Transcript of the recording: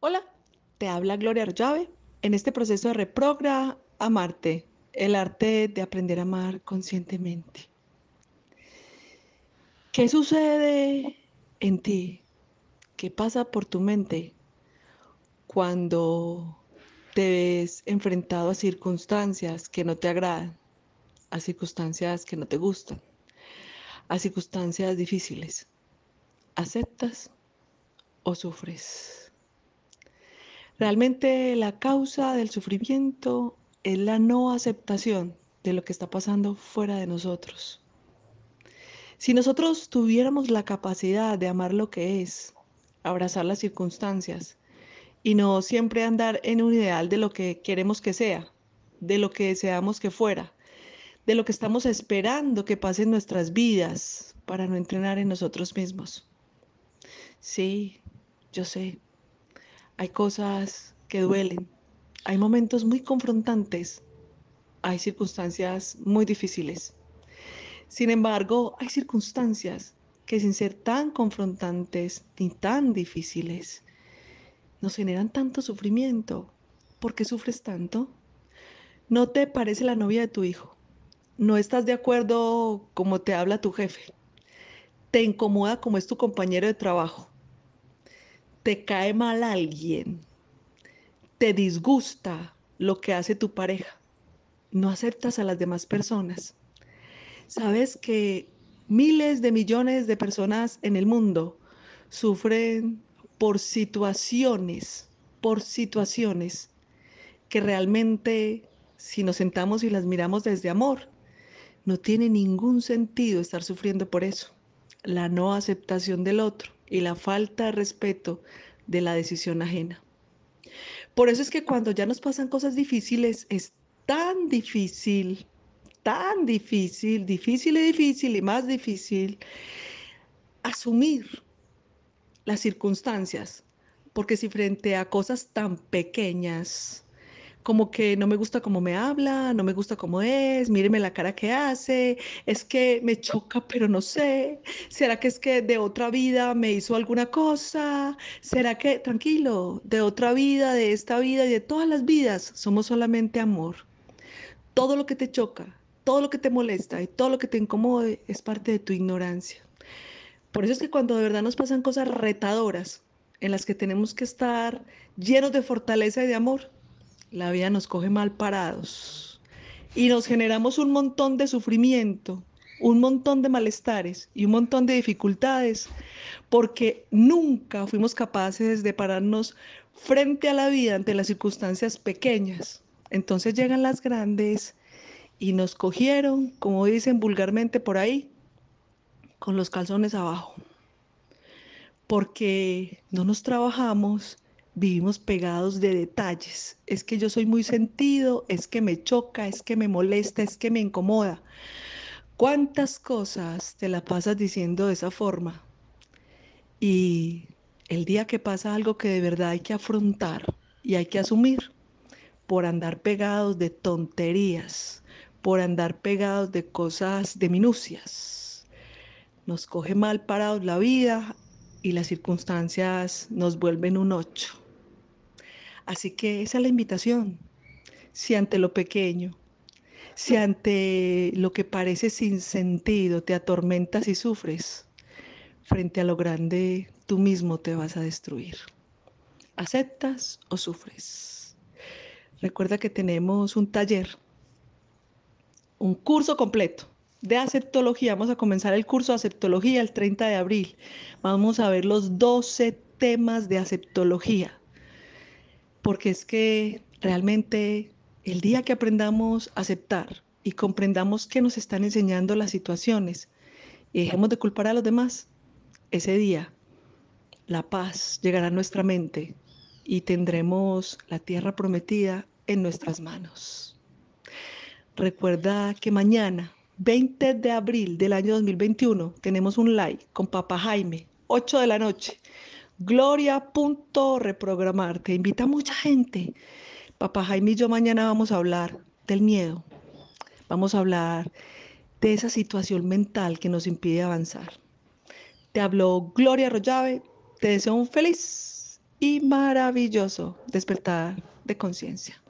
Hola, te habla Gloria Arjave. En este proceso de reprogra amarte, el arte de aprender a amar conscientemente. ¿Qué sucede en ti? ¿Qué pasa por tu mente cuando te ves enfrentado a circunstancias que no te agradan, a circunstancias que no te gustan, a circunstancias difíciles? ¿Aceptas o sufres? Realmente la causa del sufrimiento es la no aceptación de lo que está pasando fuera de nosotros. Si nosotros tuviéramos la capacidad de amar lo que es, abrazar las circunstancias y no siempre andar en un ideal de lo que queremos que sea, de lo que deseamos que fuera, de lo que estamos esperando que pase en nuestras vidas para no entrenar en nosotros mismos. Sí, yo sé, hay cosas que duelen, hay momentos muy confrontantes, hay circunstancias muy difíciles. Sin embargo, hay circunstancias que sin ser tan confrontantes ni tan difíciles, nos generan tanto sufrimiento. ¿Por qué sufres tanto? No te parece la novia de tu hijo. No estás de acuerdo como te habla tu jefe. Te incomoda como es tu compañero de trabajo te cae mal alguien, te disgusta lo que hace tu pareja, no aceptas a las demás personas. Sabes que miles de millones de personas en el mundo sufren por situaciones, por situaciones que realmente si nos sentamos y las miramos desde amor, no tiene ningún sentido estar sufriendo por eso, la no aceptación del otro y la falta de respeto de la decisión ajena. Por eso es que cuando ya nos pasan cosas difíciles es tan difícil, tan difícil, difícil y difícil y más difícil asumir las circunstancias, porque si frente a cosas tan pequeñas como que no me gusta cómo me habla, no me gusta cómo es, míreme la cara que hace, es que me choca, pero no sé, será que es que de otra vida me hizo alguna cosa, será que, tranquilo, de otra vida, de esta vida y de todas las vidas, somos solamente amor. Todo lo que te choca, todo lo que te molesta y todo lo que te incomode es parte de tu ignorancia. Por eso es que cuando de verdad nos pasan cosas retadoras, en las que tenemos que estar llenos de fortaleza y de amor, la vida nos coge mal parados y nos generamos un montón de sufrimiento, un montón de malestares y un montón de dificultades porque nunca fuimos capaces de pararnos frente a la vida ante las circunstancias pequeñas. Entonces llegan las grandes y nos cogieron, como dicen vulgarmente por ahí, con los calzones abajo, porque no nos trabajamos vivimos pegados de detalles. Es que yo soy muy sentido, es que me choca, es que me molesta, es que me incomoda. ¿Cuántas cosas te la pasas diciendo de esa forma? Y el día que pasa algo que de verdad hay que afrontar y hay que asumir por andar pegados de tonterías, por andar pegados de cosas de minucias. Nos coge mal parados la vida y las circunstancias nos vuelven un ocho. Así que esa es la invitación. Si ante lo pequeño, si ante lo que parece sin sentido te atormentas y sufres, frente a lo grande tú mismo te vas a destruir. ¿Aceptas o sufres? Recuerda que tenemos un taller, un curso completo de aceptología. Vamos a comenzar el curso de aceptología el 30 de abril. Vamos a ver los 12 temas de aceptología porque es que realmente el día que aprendamos a aceptar y comprendamos que nos están enseñando las situaciones y dejemos de culpar a los demás, ese día la paz llegará a nuestra mente y tendremos la tierra prometida en nuestras manos. Recuerda que mañana, 20 de abril del año 2021, tenemos un live con Papá Jaime, 8 de la noche gloria.reprogramarte. Invita a mucha gente. Papá Jaime y yo mañana vamos a hablar del miedo. Vamos a hablar de esa situación mental que nos impide avanzar. Te habló Gloria Rollave. Te deseo un feliz y maravilloso despertar de conciencia.